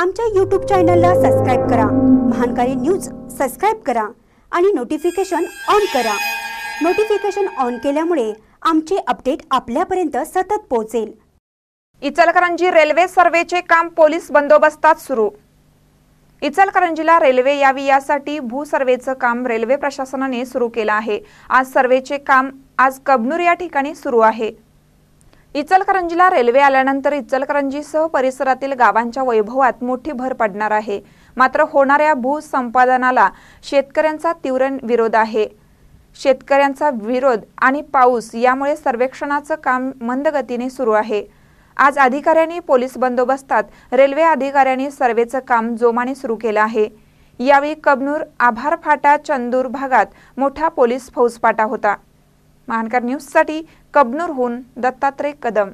आमच्या यूट्यूब चॅनलला सबस्क्राईब करा महानकारी न्यूज सबस्क्राईब करा आणि नोटिफिकेशन ऑन करा नोटिफिकेशन ऑन केल्यामुळे आमचे अपडेट आपल्यापर्यंत सतत पोहोचेल इचलकरंजी रेल्वे सर्वेचे काम पोलीस बंदोबस्तात सुरू इचलकरंजीला रेल्वे यावी यासाठी भूसर्वेचं काम रेल्वे प्रशासनाने सुरू केलं आहे आज सर्वेचे काम आज कबनूर या ठिकाणी सुरू आहे इचलकरंजीला रेल्वे आल्यानंतर इचलकरंजीसह परिसरातील गावांच्या वैभवात मोठी भर पडणार आहे मात्र होणाऱ्या भूसंपादनाला शेतकऱ्यांचा तीव्र विरोध आहे शेतकऱ्यांचा विरोध आणि पाऊस यामुळे सर्वेक्षणाचं काम मंदगतीने सुरू आहे आज अधिकाऱ्यांनी पोलीस बंदोबस्तात रेल्वे अधिकाऱ्यांनी सर्वेचं काम जोमाने सुरू केलं आहे यावेळी कबनूर आभार फाटा चंदूर भागात मोठा पोलीस फौजपाटा होता महानकर न्यूजसाठी कबनूरहून दत्तात्रय कदम